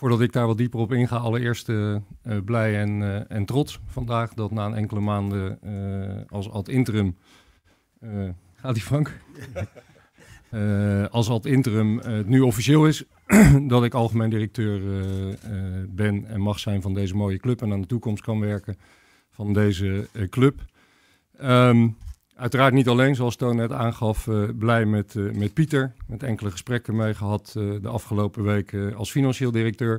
voordat ik daar wat dieper op inga, allereerst eh, eh, blij en, eh, en trots vandaag dat na een enkele maanden als ad interim. gaat die Frank? als ad interim het nu officieel is dat ik algemeen directeur ben en mag zijn van deze mooie club en aan de toekomst kan werken van deze club. Ehm, Uiteraard niet alleen, zoals Toon net aangaf, eh, blij met, eh, met Pieter. Met enkele gesprekken mee gehad eh, de afgelopen weken als financieel directeur.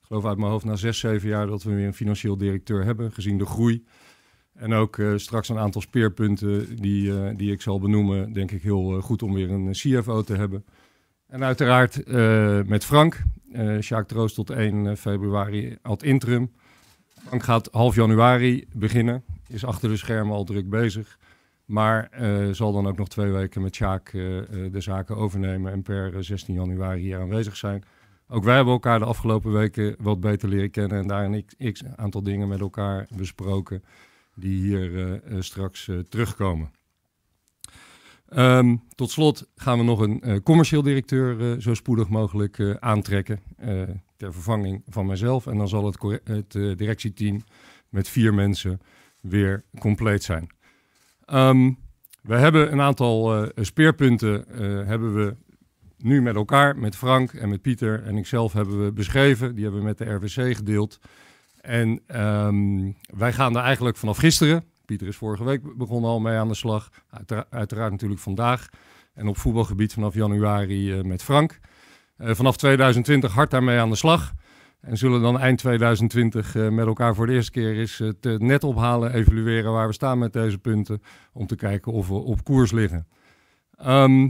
Ik geloof uit mijn hoofd na zes, zeven jaar dat we weer een financieel directeur hebben, gezien de groei. En ook straks een aantal speerpunten die, die ik zal benoemen, denk ik heel goed om weer een CFO te hebben. En uiteraard met Frank. Uh, Sjaak Troost tot 1 februari ad interim. Frank gaat half januari beginnen, is achter de schermen al druk bezig. Maar eh, zal dan ook nog twee weken met Sjaak eh, eh, de zaken overnemen en per 16 januari hier aanwezig zijn. Ook wij hebben elkaar de afgelopen weken wat beter leren kennen en daar een x, aantal dingen met elkaar besproken die hier straks terugkomen. Ehm, tot slot gaan we nog een commercieel directeur zo spoedig mogelijk aantrekken ter vervanging van mijzelf. En dan zal het, het directieteam met vier mensen weer compleet zijn. Ehm, we hebben een aantal eh, speerpunten eh, hebben we nu met elkaar, met Frank en met Pieter en ikzelf hebben we beschreven. Die hebben we met de RWC gedeeld. En ehm, wij gaan er eigenlijk vanaf gisteren, Pieter is vorige week begonnen al mee aan de slag, uiteraard natuurlijk vandaag. En op voetbalgebied vanaf januari eh, met Frank. vanaf 2020 hard daarmee aan de slag. En zullen dan eind 2020 eh, met elkaar voor de eerste keer eens het eh, net ophalen, evalueren waar we staan met deze punten. Om te kijken of we op koers liggen. Ehm,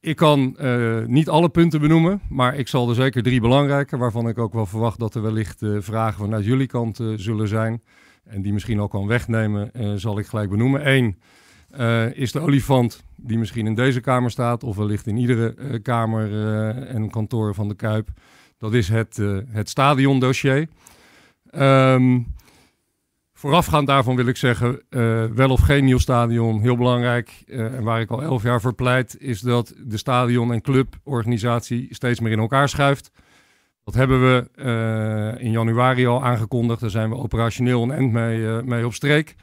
ik kan eh, niet alle punten benoemen, maar ik zal er zeker drie belangrijke, waarvan ik ook wel verwacht dat er wellicht vragen vanuit jullie kant zullen zijn. En die misschien ook kan wegnemen, zal ik gelijk benoemen. Eén is de olifant die misschien in deze kamer staat, of wellicht in iedere kamer en kantoor van de Kuip. Dat is het, uh, het stadiondossier. Ehm, voorafgaand daarvan wil ik zeggen, eh, wel of geen nieuw stadion, heel belangrijk. Eh, en waar ik al elf jaar voor pleit, is dat de stadion- en cluborganisatie steeds meer in elkaar schuift. Dat hebben we in januari al aangekondigd. Daar zijn we operationeel een end mee, mee op streek.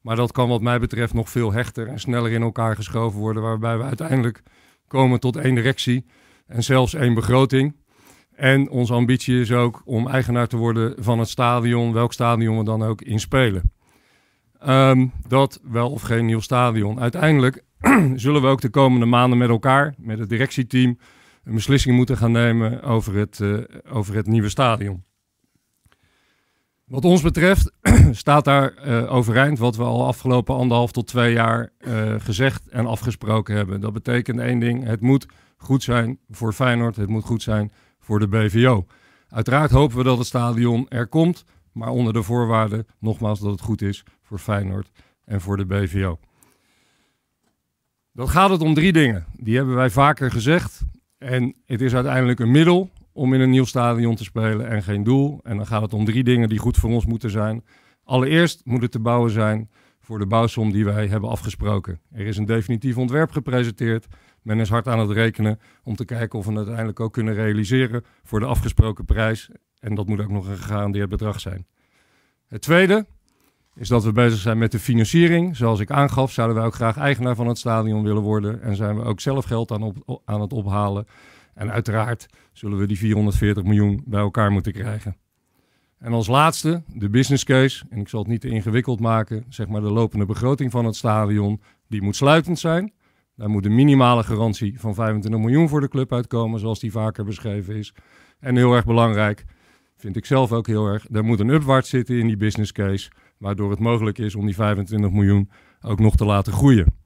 Maar dat kan wat mij betreft nog veel hechter en sneller in elkaar geschoven worden. Waarbij we uiteindelijk komen tot één directie en zelfs één begroting. En onze ambitie is ook om eigenaar te worden van het stadion, welk stadion we dan ook inspelen. Um, ehm, dat wel of geen nieuw stadion. Uiteindelijk zullen we ook de komende maanden met elkaar, met het directieteam, een beslissing moeten gaan nemen over het, eh, over het nieuwe stadion. Wat ons betreft staat daar eh, overeind wat we al afgelopen anderhalf tot twee jaar eh, gezegd en afgesproken hebben. Dat betekent één ding: het moet goed zijn voor Feyenoord, het moet goed zijn voor de BVO. Uiteraard hopen we dat het stadion er komt, maar onder de voorwaarden nogmaals dat het goed is voor Feyenoord en voor de BVO. Dan gaat het om drie dingen. Die hebben wij vaker gezegd. En het is uiteindelijk een middel om in een nieuw stadion te spelen en geen doel. En dan gaat het om drie dingen die goed voor ons moeten zijn. Allereerst moet het te bouwen zijn voor de bouwsom die wij hebben afgesproken. Er is een definitief ontwerp gepresenteerd. Men is hard aan het rekenen om te kijken of we het uiteindelijk ook kunnen realiseren voor de afgesproken prijs. En dat moet ook nog een gegarandeerd bedrag zijn. Het tweede is dat we bezig zijn met de financiering. Zoals ik aangaf, zouden wij ook graag eigenaar van het stadion willen worden. En zijn we ook zelf geld aan, op, aan het ophalen. En uiteraard zullen we die 440 miljoen bij elkaar moeten krijgen. En als laatste, de business case, en ik zal het niet te ingewikkeld maken, zeg maar de lopende begroting van het stadion, die moet sluitend zijn. Daar moet een minimale garantie van 25 miljoen voor de club uitkomen, zoals die vaker beschreven is. En heel erg belangrijk, vind ik zelf ook heel erg, daar moet een upward zitten in die business case, waardoor het mogelijk is om die 25 miljoen ook nog te laten groeien.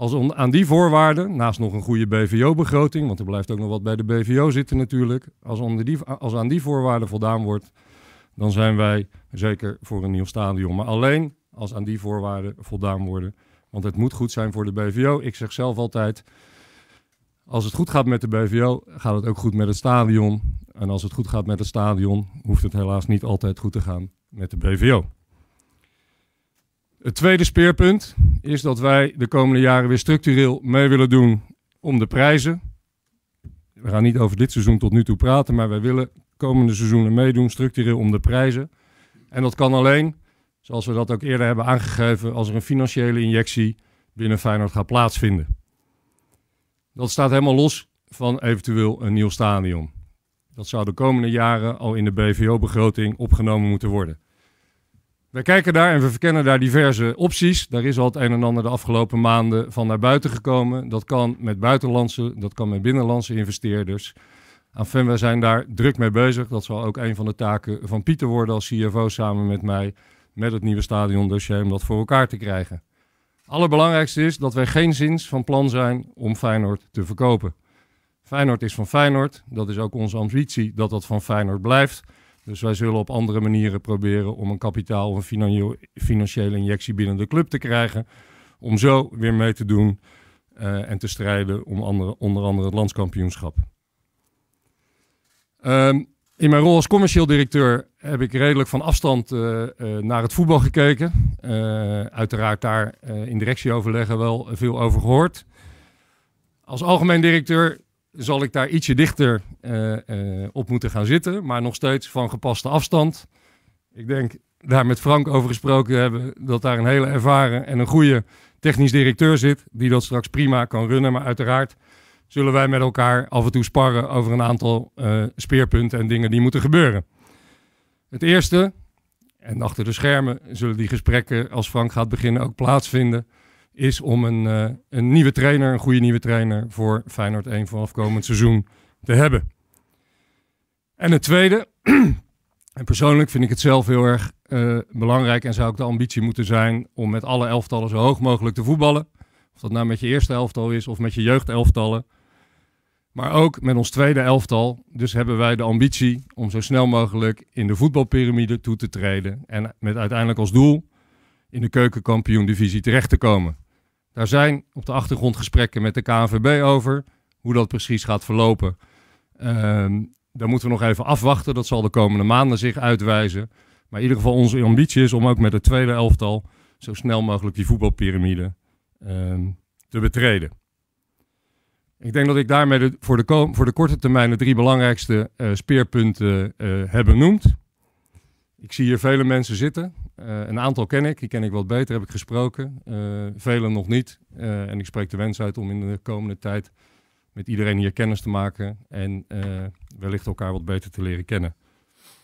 Als on, aan die voorwaarden, naast nog een goede BVO-begroting, want er blijft ook nog wat bij de BVO zitten natuurlijk, als, onder die, als aan die voorwaarden voldaan wordt, dan zijn wij zeker voor een nieuw stadion. Maar alleen als aan die voorwaarden voldaan worden. Want het moet goed zijn voor de BVO. Ik zeg zelf altijd, als het goed gaat met de BVO, gaat het ook goed met het stadion. En als het goed gaat met het stadion, hoeft het helaas niet altijd goed te gaan met de BVO. Het tweede speerpunt is dat wij de komende jaren weer structureel mee willen doen om de prijzen. We gaan niet over dit seizoen tot nu toe praten, maar wij willen komende seizoenen meedoen structureel om de prijzen. En dat kan alleen, zoals we dat ook eerder hebben aangegeven, als er een financiële injectie binnen Feyenoord gaat plaatsvinden. Dat staat helemaal los van eventueel een nieuw stadion. Dat zou de komende jaren al in de BVO-begroting opgenomen moeten worden. Wij kijken daar en we verkennen daar diverse opties. Daar is al het een en ander de afgelopen maanden van naar buiten gekomen. Dat kan met buitenlandse, dat kan met binnenlandse investeerders. Enfin, wij zijn daar druk mee bezig. Dat zal ook een van de taken van Pieter worden als CFO samen met mij. Met het nieuwe stadion dossier om dat voor elkaar te krijgen. Allerbelangrijkste is dat wij geen zins van plan zijn om Feyenoord te verkopen. Feyenoord is van Feyenoord. Dat is ook onze ambitie dat dat van Feyenoord blijft. Dus wij zullen op andere manieren proberen om een kapitaal of een financiële injectie binnen de club te krijgen. Om zo weer mee te doen eh, en te strijden om andere, onder andere het landskampioenschap. Ehm, in mijn rol als commercieel directeur heb ik redelijk van afstand eh, eh, naar het voetbal gekeken. uiteraard daar in directieoverleggen wel veel over gehoord. Als algemeen directeur zal ik daar ietsje dichter eh, eh, op moeten gaan zitten. Maar nog steeds van gepaste afstand. Ik denk daar met Frank over gesproken hebben dat daar een hele ervaren en een goede technisch directeur zit. Die dat straks prima kan runnen. Maar uiteraard zullen wij met elkaar af en toe sparren over een aantal eh, speerpunten en dingen die moeten gebeuren. Het eerste, en achter de schermen zullen die gesprekken als Frank gaat beginnen ook plaatsvinden, is om een, een nieuwe trainer, een goede nieuwe trainer voor Feyenoord 1 vanaf komend seizoen te hebben. En het tweede, en persoonlijk vind ik het zelf heel erg eh, belangrijk en zou ook de ambitie moeten zijn om met alle elftallen zo hoog mogelijk te voetballen. Of dat nou met je eerste elftal is of met je jeugdelftallen. Maar ook met ons tweede elftal. Dus hebben wij de ambitie om zo snel mogelijk in de voetbalpyramide toe te treden. En met uiteindelijk als doel in de keukenkampioendivisie divisie terecht te komen. Daar zijn op de achtergrond gesprekken met de KNVB over hoe dat precies gaat verlopen. Um, ehm, daar moeten we nog even afwachten. Dat zal de komende maanden zich uitwijzen. Maar in ieder geval onze ambitie is om ook met het tweede elftal zo snel mogelijk die voetbalpyramide ehm, te betreden. Ik denk dat ik daarmee de, voor, de, voor, de, korte termijn de drie belangrijkste eh, speerpunten eh, heb benoemd. Ik zie hier vele mensen zitten. Eh, een aantal ken ik, die ken ik wat beter, heb ik gesproken. Velen nog niet. en ik spreek de wens uit om in de komende tijd met iedereen hier kennis te maken en eh, wellicht elkaar wat beter te leren kennen.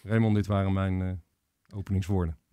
Raymond, dit waren mijn eh, openingswoorden.